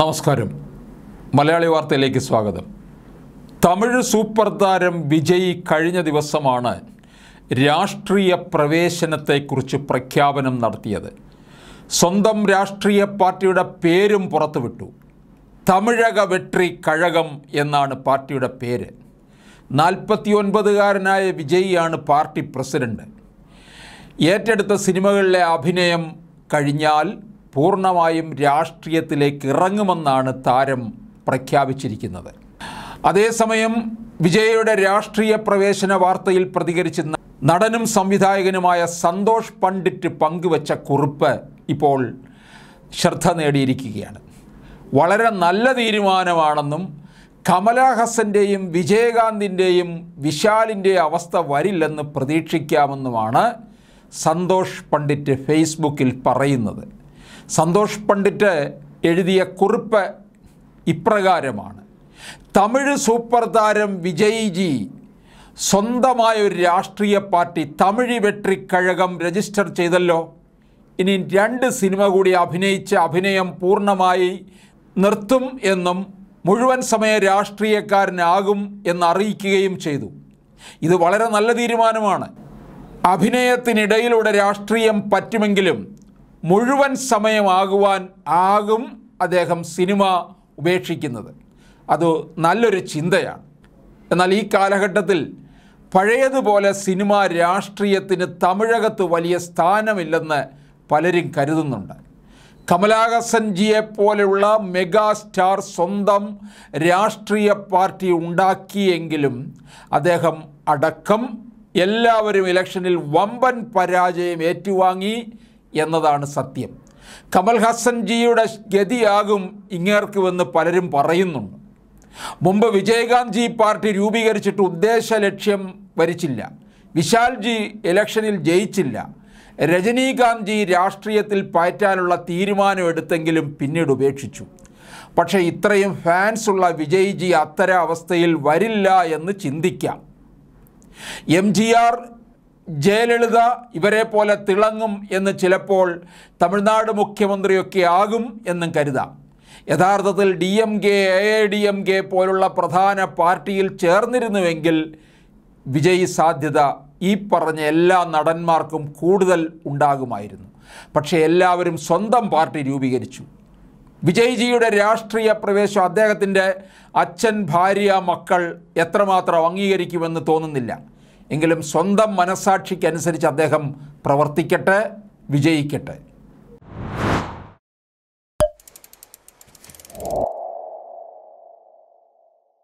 നമസ്കാരം മലയാളി വാർത്തയിലേക്ക് സ്വാഗതം തമിഴ് സൂപ്പർ താരം വിജയ് കഴിഞ്ഞ ദിവസമാണ് രാഷ്ട്രീയ പ്രവേശനത്തെക്കുറിച്ച് പ്രഖ്യാപനം നടത്തിയത് സ്വന്തം രാഷ്ട്രീയ പാർട്ടിയുടെ പേരും പുറത്തുവിട്ടു തമിഴക വെട്രി കഴകം എന്നാണ് പാർട്ടിയുടെ പേര് നാൽപ്പത്തിയൊൻപതുകാരനായ വിജയ്യാണ് പാർട്ടി പ്രസിഡന്റ് ഏറ്റെടുത്ത സിനിമകളിലെ അഭിനയം കഴിഞ്ഞാൽ പൂർണ്ണമായും രാഷ്ട്രീയത്തിലേക്ക് ഇറങ്ങുമെന്നാണ് താരം പ്രഖ്യാപിച്ചിരിക്കുന്നത് അതേസമയം വിജയയുടെ രാഷ്ട്രീയ പ്രവേശന വാർത്തയിൽ പ്രതികരിച്ച നടനും സംവിധായകനുമായ സന്തോഷ് പണ്ഡിറ്റ് പങ്കുവച്ച കുറിപ്പ് ഇപ്പോൾ ശ്രദ്ധ നേടിയിരിക്കുകയാണ് വളരെ നല്ല തീരുമാനമാണെന്നും കമലഹാസൻ്റെയും വിജയകാന്തിൻ്റെയും വിശാലിൻ്റെ അവസ്ഥ വരില്ലെന്ന് പ്രതീക്ഷിക്കാമെന്നുമാണ് സന്തോഷ് പണ്ഡിറ്റ് ഫേസ്ബുക്കിൽ പറയുന്നത് സന്തോഷ് പണ്ഡിറ്റ് എഴുതിയ കുറിപ്പ് ഇപ്രകാരമാണ് തമിഴ് സൂപ്പർ താരം വിജയ്ജി സ്വന്തമായ ഒരു രാഷ്ട്രീയ പാർട്ടി തമിഴ് വെട്രി കഴകം രജിസ്റ്റർ ചെയ്തല്ലോ ഇനി രണ്ട് സിനിമ കൂടി അഭിനയിച്ച് അഭിനയം പൂർണ്ണമായി നിർത്തും എന്നും മുഴുവൻ സമയ രാഷ്ട്രീയക്കാരനാകും എന്നറിയിക്കുകയും ചെയ്തു ഇത് വളരെ നല്ല തീരുമാനമാണ് അഭിനയത്തിനിടയിലൂടെ രാഷ്ട്രീയം പറ്റുമെങ്കിലും മുഴുവൻ സമയമാകുവാൻ ആകും അദ്ദേഹം സിനിമ ഉപേക്ഷിക്കുന്നത് അത് നല്ലൊരു ചിന്തയാണ് എന്നാൽ ഈ കാലഘട്ടത്തിൽ പഴയതുപോലെ സിനിമ രാഷ്ട്രീയത്തിന് തമിഴകത്ത് വലിയ സ്ഥാനമില്ലെന്ന് പലരും കരുതുന്നുണ്ട് കമലാഹസൻ ജിയെ പോലെയുള്ള മെഗാ സ്റ്റാർ സ്വന്തം രാഷ്ട്രീയ പാർട്ടി ഉണ്ടാക്കിയെങ്കിലും അദ്ദേഹം അടക്കം എല്ലാവരും ഇലക്ഷനിൽ വമ്പൻ പരാജയം ഏറ്റുവാങ്ങി എന്നതാണ് സത്യം കമൽഹാസൻ ജിയുടെ ഗതിയാകും ഇങ്ങേർക്ക് എന്ന് പലരും പറയുന്നുണ്ട് മുമ്പ് വിജയകാന്ത് ജി പാർട്ടി രൂപീകരിച്ചിട്ട് ഉദ്ദേശ ലക്ഷ്യം വരിച്ചില്ല വിശാൽ ജി ഇലക്ഷനിൽ ജയിച്ചില്ല രജനീകാന്ത് ജി രാഷ്ട്രീയത്തിൽ പാറ്റാനുള്ള തീരുമാനമെടുത്തെങ്കിലും പിന്നീട് ഉപേക്ഷിച്ചു പക്ഷേ ഇത്രയും ഫാൻസുള്ള വിജയ് ജി അത്തര അവസ്ഥയിൽ വരില്ല എന്ന് ചിന്തിക്കാം എം ജി ആർ ജയലളിത ഇവരെ പോലെ തിളങ്ങും എന്ന് ചിലപ്പോൾ തമിഴ്നാട് മുഖ്യമന്ത്രിയൊക്കെ ആകും എന്നും കരുതാം യഥാർത്ഥത്തിൽ D M K A D M K പോലുള്ള പ്രധാന പാർട്ടിയിൽ ചേർന്നിരുന്നുവെങ്കിൽ വിജയി സാധ്യത ഈ പറഞ്ഞ എല്ലാ നടന്മാർക്കും കൂടുതൽ ഉണ്ടാകുമായിരുന്നു പക്ഷേ എല്ലാവരും സ്വന്തം പാർട്ടി രൂപീകരിച്ചു വിജയ്ജിയുടെ രാഷ്ട്രീയ പ്രവേശം അദ്ദേഹത്തിൻ്റെ അച്ഛൻ ഭാര്യ മക്കൾ എത്രമാത്രം അംഗീകരിക്കുമെന്ന് തോന്നുന്നില്ല എങ്കിലും സ്വന്തം മനസാക്ഷിക്കനുസരിച്ച് അദ്ദേഹം പ്രവർത്തിക്കട്ടെ വിജയിക്കട്ടെ